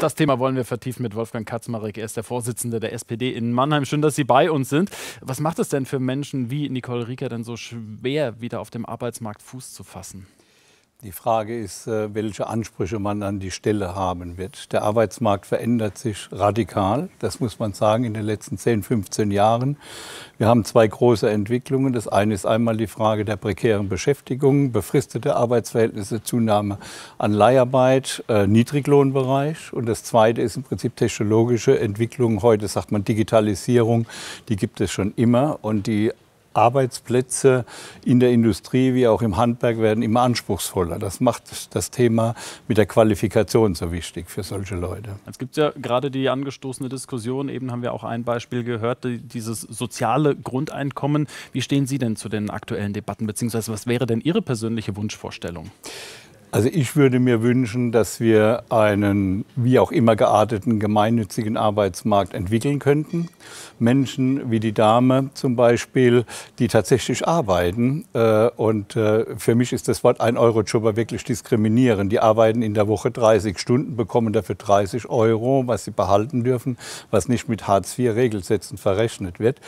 Das Thema wollen wir vertiefen mit Wolfgang Katzmarek. Er ist der Vorsitzende der SPD in Mannheim. Schön, dass Sie bei uns sind. Was macht es denn für Menschen wie Nicole Rieker denn so schwer, wieder auf dem Arbeitsmarkt Fuß zu fassen? Die Frage ist, äh, welche Ansprüche man an die Stelle haben wird. Der Arbeitsmarkt verändert sich radikal, das muss man sagen, in den letzten 10, 15 Jahren. Wir haben zwei große Entwicklungen. Das eine ist einmal die Frage der prekären Beschäftigung, befristete Arbeitsverhältnisse, Zunahme an Leiharbeit, äh, Niedriglohnbereich. Und das zweite ist im Prinzip technologische Entwicklung. Heute sagt man Digitalisierung, die gibt es schon immer. Und die Arbeitsplätze in der Industrie wie auch im Handwerk werden immer anspruchsvoller. Das macht das Thema mit der Qualifikation so wichtig für solche Leute. Es gibt ja gerade die angestoßene Diskussion, eben haben wir auch ein Beispiel gehört, dieses soziale Grundeinkommen. Wie stehen Sie denn zu den aktuellen Debatten, beziehungsweise was wäre denn Ihre persönliche Wunschvorstellung? Also ich würde mir wünschen, dass wir einen wie auch immer gearteten gemeinnützigen Arbeitsmarkt entwickeln könnten. Menschen wie die Dame zum Beispiel, die tatsächlich arbeiten. Äh, und äh, für mich ist das Wort 1-Euro-Jobber wirklich diskriminierend. Die arbeiten in der Woche 30 Stunden, bekommen dafür 30 Euro, was sie behalten dürfen, was nicht mit Hartz-IV-Regelsätzen verrechnet wird.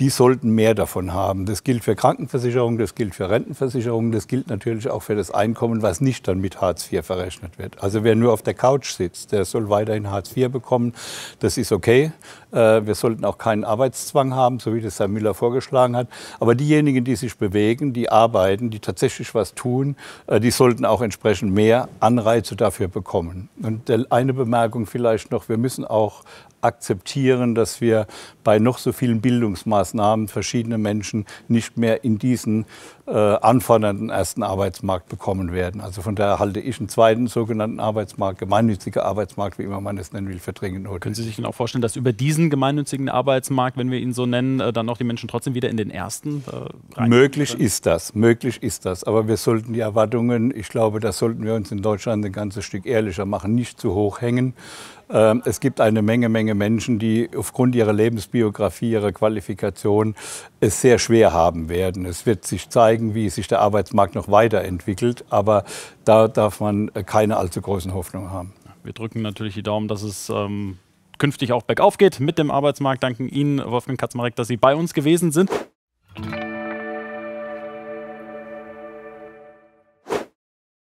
Die sollten mehr davon haben. Das gilt für Krankenversicherung, das gilt für Rentenversicherung, das gilt natürlich auch für das Einkommen, was nicht dann mit Hartz IV verrechnet wird. Also wer nur auf der Couch sitzt, der soll weiterhin Hartz IV bekommen. Das ist okay. Äh, wir sollten auch keinen Arbeitszwang haben, so wie das Herr Müller vorgeschlagen hat. Aber diejenigen, die sich bewegen, die arbeiten, die tatsächlich was tun, äh, die sollten auch entsprechend mehr Anreize dafür bekommen. Und eine Bemerkung vielleicht noch, wir müssen auch akzeptieren, dass wir bei noch so vielen Bildungsmaßnahmen verschiedene Menschen nicht mehr in diesen äh, anfordernden ersten Arbeitsmarkt bekommen werden. Also von und da halte ich einen zweiten sogenannten Arbeitsmarkt, gemeinnütziger Arbeitsmarkt, wie immer man es nennen will, für dringend notwendig. Können Sie sich denn auch vorstellen, dass über diesen gemeinnützigen Arbeitsmarkt, wenn wir ihn so nennen, äh, dann auch die Menschen trotzdem wieder in den ersten äh, Möglich können? ist das, möglich ist das. Aber wir sollten die Erwartungen, ich glaube, das sollten wir uns in Deutschland ein ganzes Stück ehrlicher machen, nicht zu hoch hängen. Ähm, es gibt eine Menge, Menge Menschen, die aufgrund ihrer Lebensbiografie, ihrer Qualifikation es sehr schwer haben werden. Es wird sich zeigen, wie sich der Arbeitsmarkt noch weiterentwickelt, aber da darf man keine allzu großen Hoffnungen haben. Wir drücken natürlich die Daumen, dass es ähm, künftig auch bergauf geht mit dem Arbeitsmarkt. Danken Ihnen, Wolfgang Katzmarek, dass Sie bei uns gewesen sind.